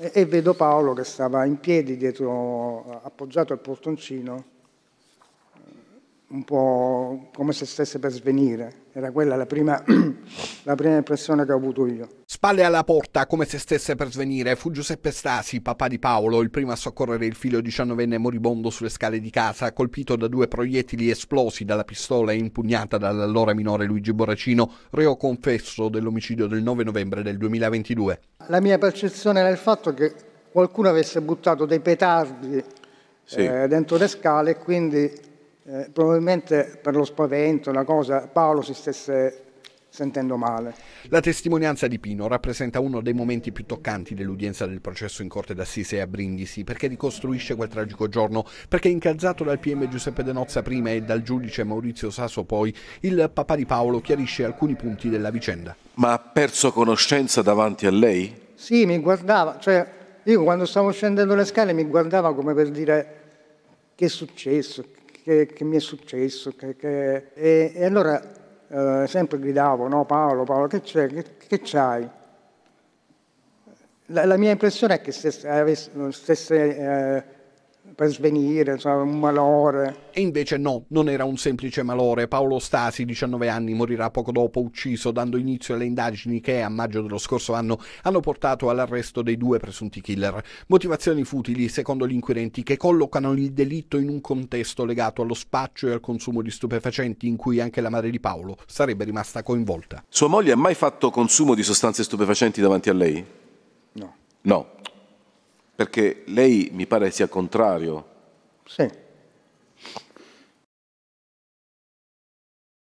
e, e vedo Paolo che stava in piedi dietro, appoggiato al portoncino, un po' come se stesse per svenire. Era quella la prima, la prima impressione che ho avuto io. Spalle alla porta, come se stesse per svenire, fu Giuseppe Stasi, papà di Paolo, il primo a soccorrere il figlio diciannovenne moribondo sulle scale di casa, colpito da due proiettili esplosi dalla pistola impugnata dall'allora minore Luigi Borracino, reo confesso dell'omicidio del 9 novembre del 2022. La mia percezione era il fatto che qualcuno avesse buttato dei petardi sì. eh, dentro le scale e quindi eh, probabilmente per lo spavento, la cosa, Paolo si stesse sentendo male. La testimonianza di Pino rappresenta uno dei momenti più toccanti dell'udienza del processo in corte d'assise a Brindisi, perché ricostruisce quel tragico giorno, perché incalzato dal PM Giuseppe De Nozza prima e dal giudice Maurizio Sasso poi, il papà di Paolo chiarisce alcuni punti della vicenda. Ma ha perso conoscenza davanti a lei? Sì, mi guardava, cioè io quando stavo scendendo le scale mi guardava come per dire che è successo, che, che mi è successo, che, che... E, e allora eh, sempre gridavo, no Paolo, Paolo, che c'è? Che, che c'hai? La, la, mia impressione è che stesse, stesse eh, per svenire, insomma, un malore. E invece no, non era un semplice malore. Paolo Stasi, 19 anni, morirà poco dopo ucciso, dando inizio alle indagini che a maggio dello scorso anno hanno portato all'arresto dei due presunti killer. Motivazioni futili, secondo gli inquirenti, che collocano il delitto in un contesto legato allo spaccio e al consumo di stupefacenti in cui anche la madre di Paolo sarebbe rimasta coinvolta. Sua moglie ha mai fatto consumo di sostanze stupefacenti davanti a lei? No. No. Perché lei mi pare sia contrario. Sì.